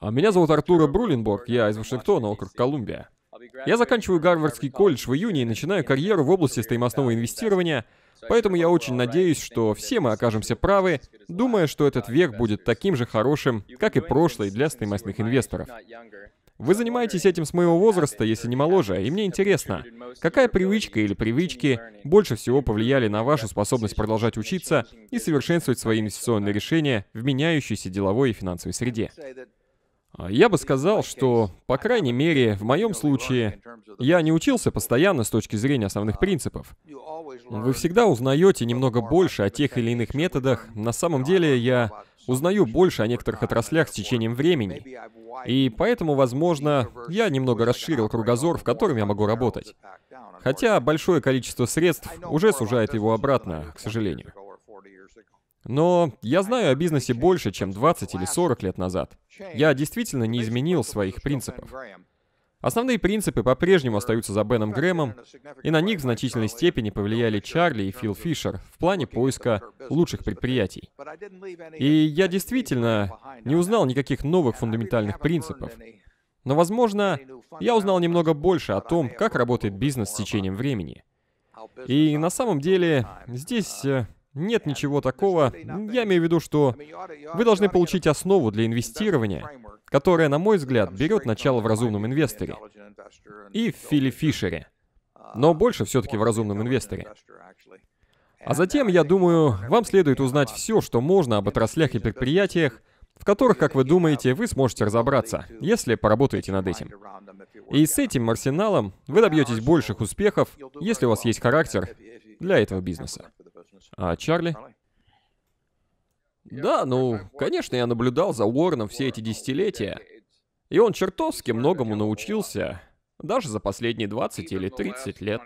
А меня зовут Артура Брулинборг, я из Вашингтона, округ Колумбия. Я заканчиваю Гарвардский колледж в июне и начинаю карьеру в области стоимостного инвестирования, поэтому я очень надеюсь, что все мы окажемся правы, думая, что этот век будет таким же хорошим, как и прошлый для стоимостных инвесторов. Вы занимаетесь этим с моего возраста, если не моложе, и мне интересно, какая привычка или привычки больше всего повлияли на вашу способность продолжать учиться и совершенствовать свои инвестиционные решения в меняющейся деловой и финансовой среде? А, я бы сказал, что, по крайней мере, в моем случае, я не учился постоянно с точки зрения основных принципов. Вы всегда узнаете немного больше о тех или иных методах. На самом деле, я Узнаю больше о некоторых отраслях с течением времени. И поэтому, возможно, я немного расширил кругозор, в котором я могу работать. Хотя большое количество средств уже сужает его обратно, к сожалению. Но я знаю о бизнесе больше, чем 20 или 40 лет назад. Я действительно не изменил своих принципов. Основные принципы по-прежнему остаются за Беном Грэмом, и на них в значительной степени повлияли Чарли и Фил Фишер в плане поиска лучших предприятий. И я действительно не узнал никаких новых фундаментальных принципов. Но, возможно, я узнал немного больше о том, как работает бизнес с течением времени. И на самом деле здесь э, нет ничего такого. Я имею в виду, что вы должны получить основу для инвестирования, которая, на мой взгляд, берет начало в разумном инвесторе и в Филе Фишере, uh, но больше все-таки в разумном инвесторе. А затем, я думаю, вам следует узнать все, что можно об отраслях и предприятиях, в которых, как вы думаете, вы сможете разобраться, если поработаете над этим. И с этим арсеналом вы добьетесь больших успехов, если у вас есть характер для этого бизнеса. А Чарли? Да, ну, конечно, я наблюдал за Уорном все эти десятилетия. И он чертовски многому научился, даже за последние 20 или 30 лет.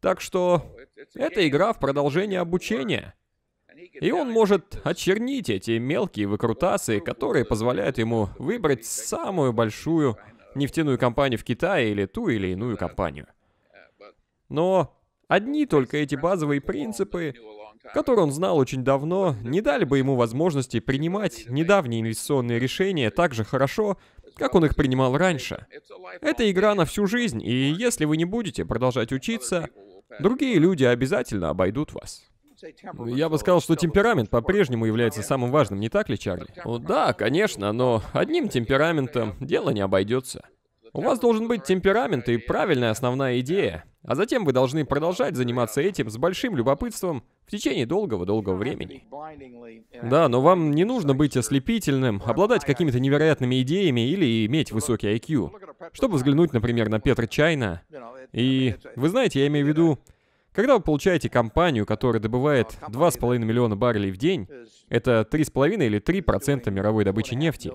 Так что это игра в продолжение обучения. И он может очернить эти мелкие выкрутасы, которые позволяют ему выбрать самую большую нефтяную компанию в Китае или ту или иную uh, компанию. Но Одни только эти базовые принципы, которые он знал очень давно, не дали бы ему возможности принимать недавние инвестиционные решения так же хорошо, как он их принимал раньше. Это игра на всю жизнь, и если вы не будете продолжать учиться, другие люди обязательно обойдут вас. Я бы сказал, что темперамент по-прежнему является самым важным, не так ли, Чарли? О, да, конечно, но одним темпераментом дело не обойдется. У вас должен быть темперамент и правильная основная идея. А затем вы должны продолжать заниматься этим с большим любопытством в течение долгого-долгого времени. Да, но вам не нужно быть ослепительным, обладать какими-то невероятными идеями или иметь высокий IQ. Чтобы взглянуть, например, на Петра Чайна. И вы знаете, я имею в виду, когда вы получаете компанию, которая добывает 2,5 миллиона баррелей в день, это 3,5 или 3% мировой добычи нефти,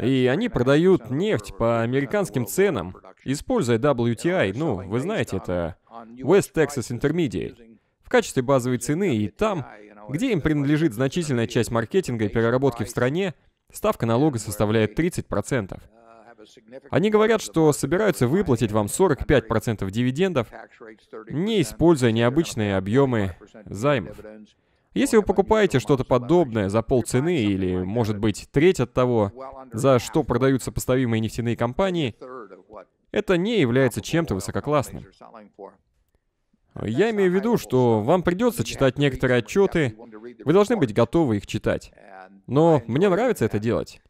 и они продают нефть по американским ценам, используя WTI, ну, вы знаете, это West Texas Intermediate, в качестве базовой цены, и там, где им принадлежит значительная часть маркетинга и переработки в стране, ставка налога составляет 30%. Они говорят, что собираются выплатить вам 45% дивидендов, не используя необычные объемы займов. Если вы покупаете что-то подобное за полцены или, может быть, треть от того, за что продают сопоставимые нефтяные компании, это не является чем-то высококлассным. Я имею в виду, что вам придется читать некоторые отчеты, вы должны быть готовы их читать. Но мне нравится это делать.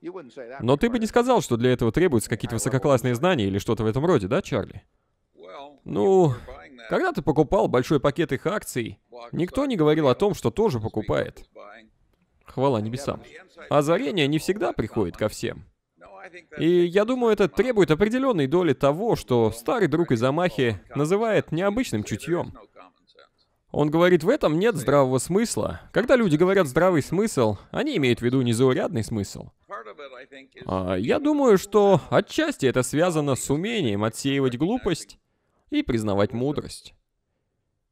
Но ты бы не сказал, что для этого требуются какие-то высококлассные знания или что-то в этом роде, да, Чарли? Ну, когда ты покупал большой пакет их акций, никто не говорил о том, что тоже покупает. Хвала небесам. Озарение не всегда приходит ко всем. И я думаю, это требует определенной доли того, что старый друг из Амахи называет необычным чутьем. Он говорит, в этом нет здравого смысла. Когда люди говорят «здравый смысл», они имеют в виду незаурядный смысл. А я думаю, что отчасти это связано с умением отсеивать глупость и признавать мудрость.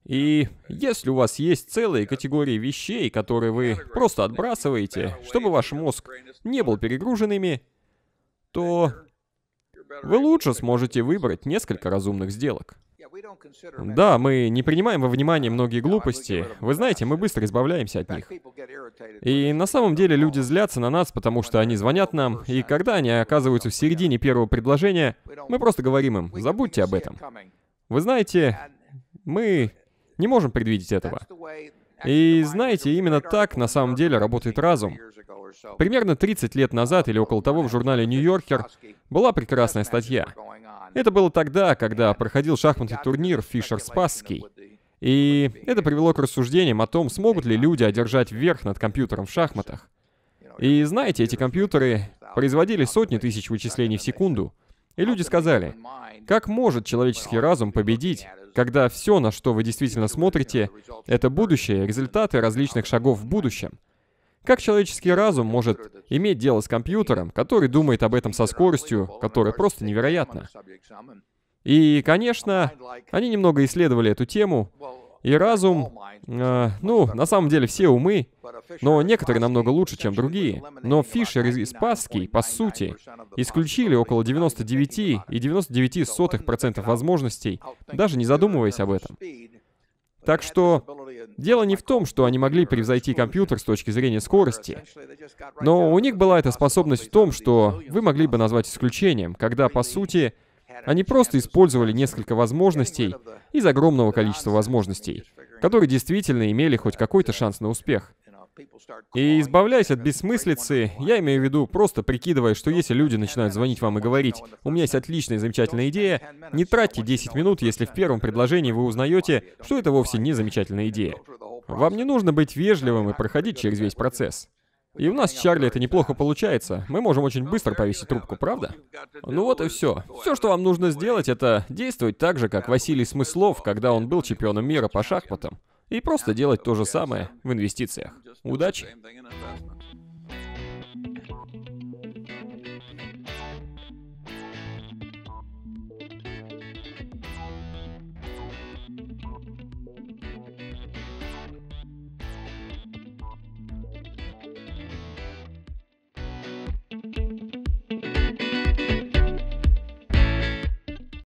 И если у вас есть целые категории вещей, которые вы просто отбрасываете, чтобы ваш мозг не был перегружен ими, то вы лучше сможете выбрать несколько разумных сделок. Да, мы не принимаем во внимание uh, многие глупости. Вы знаете, мы быстро избавляемся от них. И на самом деле люди злятся на нас, потому что они звонят нам, и когда они оказываются в середине первого предложения, мы просто говорим им, забудьте об этом. Вы знаете, мы не можем предвидеть этого. И знаете, именно так на самом деле работает разум. Примерно 30 лет назад или около того в журнале «Нью-Йоркер» была прекрасная статья. Это было тогда, когда проходил шахматный турнир «Фишер-Спасский». И это привело к рассуждениям о том, смогут ли люди одержать верх над компьютером в шахматах. И знаете, эти компьютеры производили сотни тысяч вычислений в секунду, и люди сказали, как может человеческий разум победить, когда все, на что вы действительно смотрите, это будущее результаты различных шагов в будущем? Как человеческий разум может иметь дело с компьютером, который думает об этом со скоростью, которая просто невероятна? И, конечно, они немного исследовали эту тему, и разум, э, ну, на самом деле все умы, но некоторые намного лучше, чем другие. Но Фишер и Спасский, по сути, исключили около 99 и 99 сотых процентов возможностей, даже не задумываясь об этом. Так что дело не в том, что они могли превзойти компьютер с точки зрения скорости, но у них была эта способность в том, что вы могли бы назвать исключением, когда, по сути, они просто использовали несколько возможностей из огромного количества возможностей, которые действительно имели хоть какой-то шанс на успех. И избавляясь от бессмыслицы, я имею в виду, просто прикидывая, что если люди начинают звонить вам и говорить, у меня есть отличная и замечательная идея, не тратьте 10 минут, если в первом предложении вы узнаете, что это вовсе не замечательная идея. Вам не нужно быть вежливым и проходить через весь процесс. И у нас с Чарли это неплохо получается. Мы можем очень быстро повесить трубку, правда? Ну вот и все. Все, что вам нужно сделать, это действовать так же, как Василий Смыслов, когда он был чемпионом мира по шахматам. И просто делать то же самое в инвестициях. Удачи!